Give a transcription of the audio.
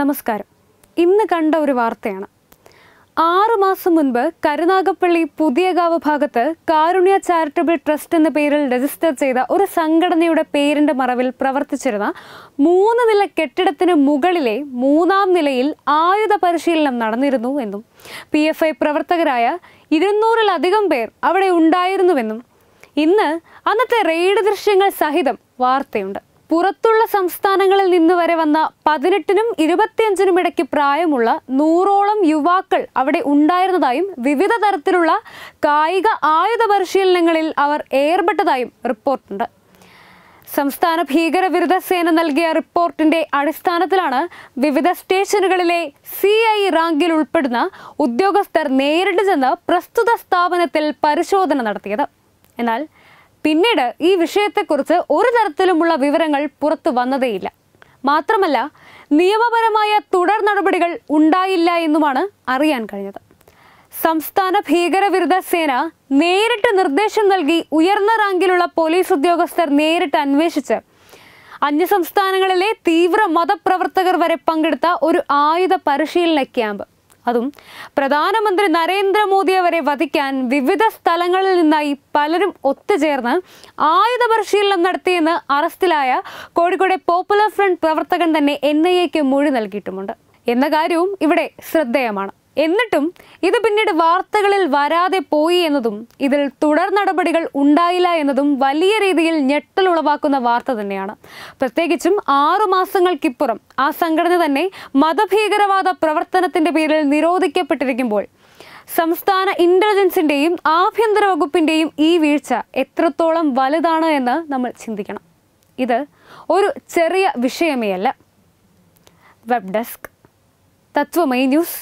നമസ്കാരം ഇന്ന് കണ്ട ഒരു വാർത്തയാണ് ആറു മാസം മുൻപ് കരുനാഗപ്പള്ളി പുതിയകാവ് ഭാഗത്ത് കാരുണ്യ ചാരിറ്റബിൾ ട്രസ്റ്റ് എന്ന പേരിൽ രജിസ്റ്റർ ചെയ്ത ഒരു സംഘടനയുടെ പേരിൻ്റെ മറവിൽ പ്രവർത്തിച്ചിരുന്ന മൂന്ന് നില കെട്ടിടത്തിന് മുകളിലെ മൂന്നാം നിലയിൽ ആയുധ പരിശീലനം നടന്നിരുന്നു എന്നും പി എഫ് ഐ പ്രവർത്തകരായ ഇരുന്നൂറിലധികം പേർ അവിടെ ഉണ്ടായിരുന്നുവെന്നും ഇന്ന് അന്നത്തെ റെയ്ഡ് ദൃശ്യങ്ങൾ സഹിതം വാർത്തയുണ്ട് പുറത്തുള്ള സംസ്ഥാനങ്ങളിൽ നിന്ന് വരെ വന്ന പതിനെട്ടിനും ഇരുപത്തിയഞ്ചിനും ഇടയ്ക്ക് പ്രായമുള്ള നൂറോളം യുവാക്കൾ അവിടെ ഉണ്ടായിരുന്നതായും വിവിധ തരത്തിലുള്ള കായിക ആയുധ പരിശീലനങ്ങളിൽ അവർ ഏർപ്പെട്ടതായും റിപ്പോർട്ടുണ്ട് സംസ്ഥാന ഭീകരവിരുദ്ധ സേന നൽകിയ റിപ്പോർട്ടിന്റെ അടിസ്ഥാനത്തിലാണ് വിവിധ സ്റ്റേഷനുകളിലെ സി ഐ റാങ്കിൽ ഉൾപ്പെടുന്ന ഉദ്യോഗസ്ഥർ നേരിട്ട് ചെന്ന് പ്രസ്തുത സ്ഥാപനത്തിൽ പരിശോധന നടത്തിയത് എന്നാൽ പിന്നീട് ഈ വിഷയത്തെക്കുറിച്ച് ഒരു തരത്തിലുമുള്ള വിവരങ്ങൾ പുറത്തു വന്നതേയില്ല മാത്രമല്ല നിയമപരമായ തുടർ നടപടികൾ ഉണ്ടായില്ല എന്നുമാണ് അറിയാൻ കഴിഞ്ഞത് സംസ്ഥാന ഭീകരവിരുദ്ധ സേന നേരിട്ട് നിർദ്ദേശം നൽകി ഉയർന്ന റാങ്കിലുള്ള പോലീസ് ഉദ്യോഗസ്ഥർ നേരിട്ട് അന്വേഷിച്ച് അന്യസംസ്ഥാനങ്ങളിലെ തീവ്ര മതപ്രവർത്തകർ വരെ പങ്കെടുത്ത ഒരു ആയുധ പരിശീലന ക്യാമ്പ് അതും പ്രധാനമന്ത്രി നരേന്ദ്രമോദിയെ വരെ വധിക്കാൻ വിവിധ സ്ഥലങ്ങളിൽ നിന്നായി പലരും ഒത്തുചേർന്ന് ആയുധ പരിശീലനം നടത്തിയെന്ന് അറസ്റ്റിലായ കോഴിക്കോട് പോപ്പുലർ ഫ്രണ്ട് പ്രവർത്തകൻ തന്നെ എൻ ഐ എക്ക് മൊഴി നൽകിയിട്ടുമുണ്ട് എന്ന കാര്യവും ഇവിടെ ശ്രദ്ധേയമാണ് എന്നിട്ടും ഇത് പിന്നീട് വാർത്തകളിൽ വരാതെ പോയി എന്നതും ഇതിൽ തുടർ നടപടികൾ ഉണ്ടായില്ല എന്നതും വലിയ രീതിയിൽ ഞെട്ടൽ ഉളവാക്കുന്ന വാർത്ത തന്നെയാണ് പ്രത്യേകിച്ചും ആറു മാസങ്ങൾക്കിപ്പുറം ആ സംഘടന തന്നെ മതഭീകരവാദ പ്രവർത്തനത്തിന്റെ പേരിൽ നിരോധിക്കപ്പെട്ടിരിക്കുമ്പോൾ സംസ്ഥാന ഇൻ്റലിജൻസിൻ്റെയും ആഭ്യന്തര വകുപ്പിൻ്റെയും ഈ വീഴ്ച എത്രത്തോളം വലുതാണ് എന്ന് നമ്മൾ ചിന്തിക്കണം ഇത് ഒരു ചെറിയ വിഷയമേ അല്ല വെബ് ഡെസ്ക് തത്വമൈ ന്യൂസ്